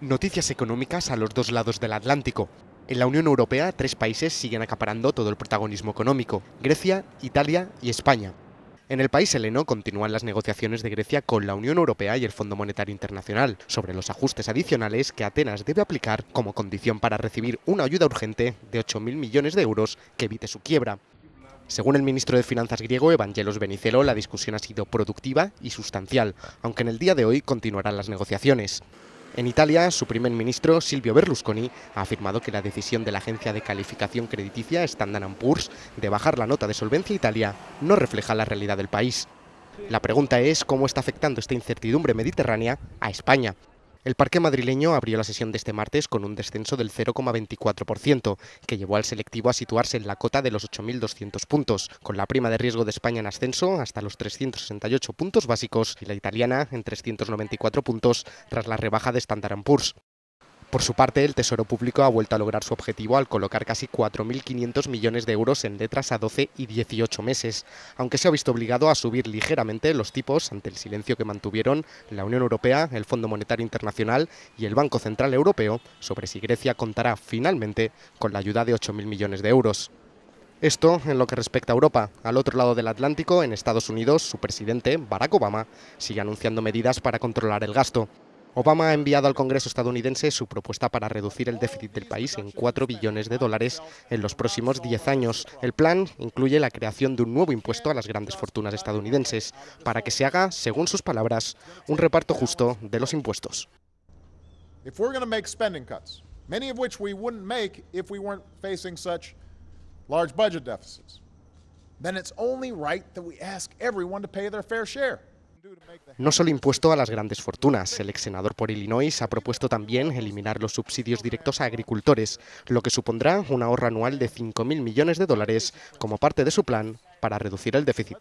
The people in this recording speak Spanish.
Noticias económicas a los dos lados del Atlántico. En la Unión Europea, tres países siguen acaparando todo el protagonismo económico, Grecia, Italia y España. En el país heleno continúan las negociaciones de Grecia con la Unión Europea y el Fondo Monetario Internacional sobre los ajustes adicionales que Atenas debe aplicar como condición para recibir una ayuda urgente de 8.000 millones de euros que evite su quiebra. Según el ministro de Finanzas griego Evangelos Benicelo, la discusión ha sido productiva y sustancial, aunque en el día de hoy continuarán las negociaciones. En Italia, su primer ministro, Silvio Berlusconi, ha afirmado que la decisión de la agencia de calificación crediticia Standard Poor's de bajar la nota de solvencia Italia no refleja la realidad del país. La pregunta es cómo está afectando esta incertidumbre mediterránea a España. El parque madrileño abrió la sesión de este martes con un descenso del 0,24%, que llevó al selectivo a situarse en la cota de los 8.200 puntos, con la prima de riesgo de España en ascenso hasta los 368 puntos básicos y la italiana en 394 puntos tras la rebaja de Standard Poor's. Por su parte, el Tesoro Público ha vuelto a lograr su objetivo al colocar casi 4.500 millones de euros en letras a 12 y 18 meses, aunque se ha visto obligado a subir ligeramente los tipos ante el silencio que mantuvieron la Unión Europea, el Fondo Monetario Internacional y el Banco Central Europeo sobre si Grecia contará finalmente con la ayuda de 8.000 millones de euros. Esto en lo que respecta a Europa. Al otro lado del Atlántico, en Estados Unidos, su presidente, Barack Obama, sigue anunciando medidas para controlar el gasto. Obama ha enviado al Congreso estadounidense su propuesta para reducir el déficit del país en 4 billones de dólares en los próximos 10 años. El plan incluye la creación de un nuevo impuesto a las grandes fortunas estadounidenses para que se haga, según sus palabras, un reparto justo de los impuestos. No solo impuesto a las grandes fortunas, el ex senador por Illinois ha propuesto también eliminar los subsidios directos a agricultores, lo que supondrá un ahorro anual de 5.000 millones de dólares como parte de su plan para reducir el déficit.